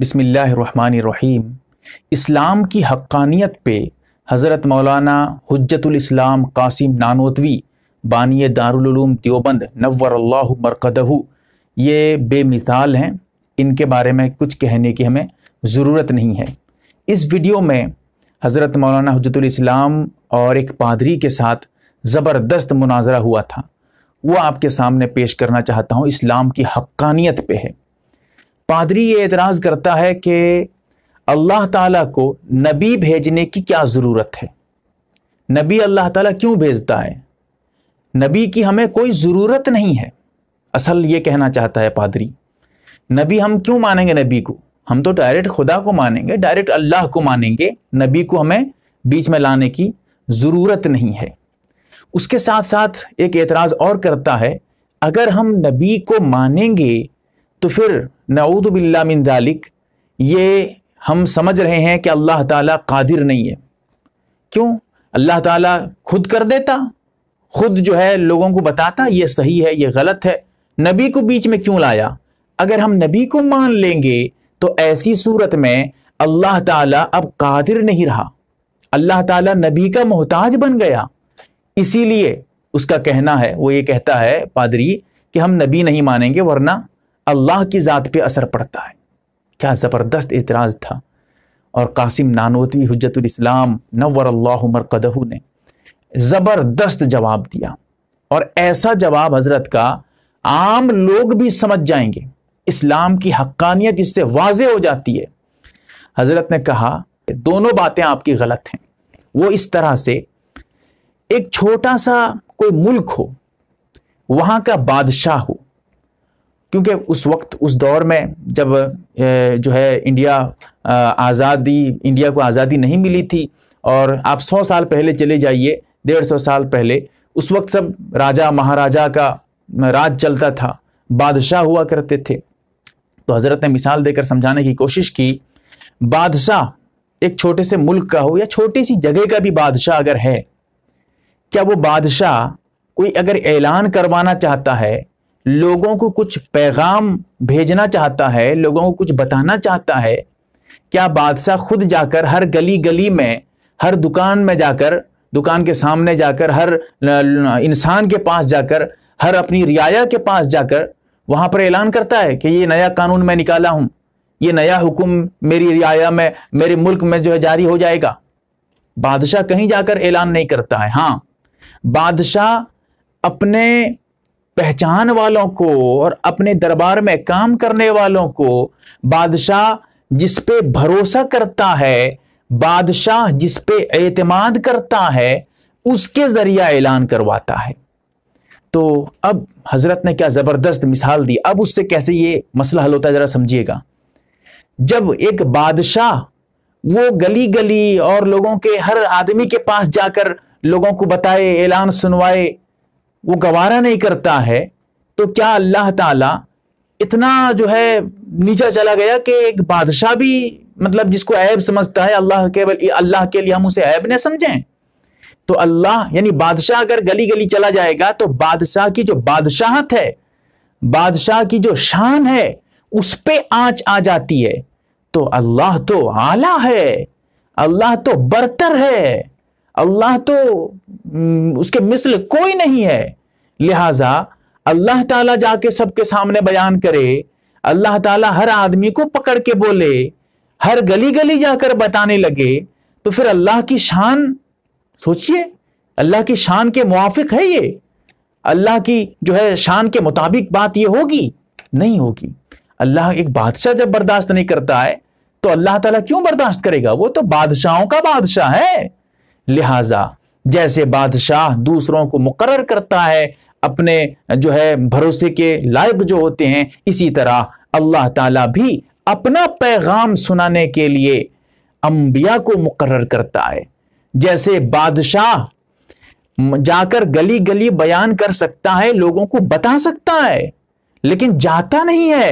बसमीम इस्लाम की हक्कानियत पे हज़रत मौलाना हजतलाम कासिम नानोतवी बानी दारुलूम देवबंद नवर मरकदहू ये बेमिसाल हैं इनके बारे में कुछ कहने की हमें ज़रूरत नहीं है इस वीडियो में हज़रत मौलाना हजतलाम और एक पादरी के साथ ज़बरदस्त मुनाजरा हुआ था वो आपके सामने पेश करना चाहता हूँ इस्लाम की हक्कानियत पे है पादरी ये एतराज़ करता है कि अल्लाह ताला को नबी भेजने की क्या ज़रूरत है नबी अल्लाह ताला क्यों भेजता है नबी की हमें कोई ज़रूरत नहीं है असल ये कहना चाहता है पादरी नबी हम क्यों मानेंगे नबी को हम तो डायरेक्ट खुदा को मानेंगे डायरेक्ट अल्लाह को मानेंगे नबी को हमें बीच में लाने की ज़रूरत नहीं है उसके साथ साथ एक एतराज़ और करता है अगर हम नबी को मानेंगे तो फिर नऊदबिल्ला मिन दालिक ये हम समझ रहे हैं कि अल्लाह ताला कादिर नहीं है क्यों अल्लाह ताला खुद कर देता खुद जो है लोगों को बताता ये सही है ये गलत है नबी को बीच में क्यों लाया अगर हम नबी को मान लेंगे तो ऐसी सूरत में अल्लाह ताला अब कादिर नहीं रहा अल्लाह ताला नबी का मोहताज बन गया इसीलिए उसका कहना है वो ये कहता है पादरी कि हम नबी नहीं मानेंगे वरना अल्लाह की ज़ात पे असर पड़ता है क्या ज़बरदस्त एतराज़ था और कासिम नानोतवी हजतलाम नवर अल्लाह ने ज़बरदस्त जवाब दिया और ऐसा जवाब हज़रत का आम लोग भी समझ जाएंगे इस्लाम की हक्कानियत इससे वाज हो जाती है हज़रत ने कहा दोनों बातें आपकी गलत हैं वो इस तरह से एक छोटा सा कोई मुल्क हो वहाँ का बादशाह हो क्योंकि उस वक्त उस दौर में जब जो है इंडिया आज़ादी इंडिया को आज़ादी नहीं मिली थी और आप सौ साल पहले चले जाइए डेढ़ सौ साल पहले उस वक्त सब राजा महाराजा का राज चलता था बादशाह हुआ करते थे तो हज़रत ने मिसाल देकर समझाने की कोशिश की बादशाह एक छोटे से मुल्क का हो या छोटी सी जगह का भी बादशाह अगर है क्या वो बादशाह कोई अगर ऐलान करवाना चाहता है लोगों को कुछ पैगाम भेजना चाहता है लोगों को कुछ बताना चाहता है क्या बादशाह खुद जाकर हर गली गली में हर दुकान में जाकर दुकान के सामने जाकर हर इंसान के पास जाकर हर अपनी रियाया के पास जाकर वहाँ पर ऐलान करता है कि ये नया कानून मैं निकाला हूँ ये नया हुक्म मेरी रियाया में मेरे मुल्क में जो है जारी हो जाएगा बादशाह कहीं जाकर ऐलान नहीं करता है हाँ बादशाह अपने पहचान वालों को और अपने दरबार में काम करने वालों को बादशाह जिस पे भरोसा करता है बादशाह जिस पे एतमाद करता है उसके जरिया ऐलान करवाता है तो अब हजरत ने क्या जबरदस्त मिसाल दी अब उससे कैसे ये मसला हल होता है जरा समझिएगा जब एक बादशाह वो गली गली और लोगों के हर आदमी के पास जाकर लोगों को बताए ऐलान सुनवाए वो गवारा नहीं करता है तो क्या अल्लाह ताला इतना जो है नीचा चला गया कि एक बादशाह भी मतलब जिसको ऐब समझता है अल्लाह के अल्लाह के लिए हम उसे ऐब न समझें तो अल्लाह यानी बादशाह अगर गली गली चला जाएगा तो बादशाह की जो बादशाहत है बादशाह की जो शान है उस पर आंच आ जाती है तो अल्लाह तो आला है अल्लाह तो बरतर है अल्लाह तो हम्म, उसके मिसल कोई नहीं है लिहाजा अल्लाह ताला जाके सबके सामने बयान करे अल्लाह ताला हर आदमी को पकड़ के बोले हर गली गली जाकर बताने लगे तो फिर अल्लाह की शान सोचिए अल्लाह की शान के मुआफिक है ये अल्लाह की जो है शान के मुताबिक बात ये होगी नहीं होगी अल्लाह एक बादशाह जब बर्दाश्त नहीं करता है तो अल्लाह ताला क्यों बर्दाश्त करेगा वो तो बादशाहों का बादशाह है लिहाजा जैसे बादशाह दूसरों को मुकर करता है अपने जो है भरोसे के लायक जो होते हैं इसी तरह अल्लाह ताला भी अपना पैगाम सुनाने के लिए अंबिया को मुकर करता है जैसे बादशाह जाकर गली गली बयान कर सकता है लोगों को बता सकता है लेकिन जाता नहीं है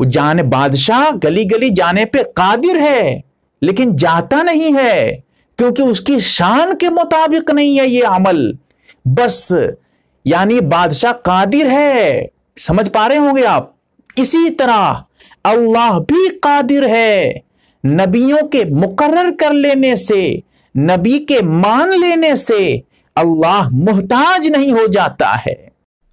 वो जाने बादशाह गली गली जाने पे कादिर है लेकिन जाता नहीं है क्योंकि उसकी शान के मुताबिक नहीं है ये अमल बस यानी बादशाह कादिर है समझ पा रहे होंगे आप इसी तरह अल्लाह भी कादिर है नबियों के मुकर्र कर लेने से नबी के मान लेने से अल्लाह मोहताज नहीं हो जाता है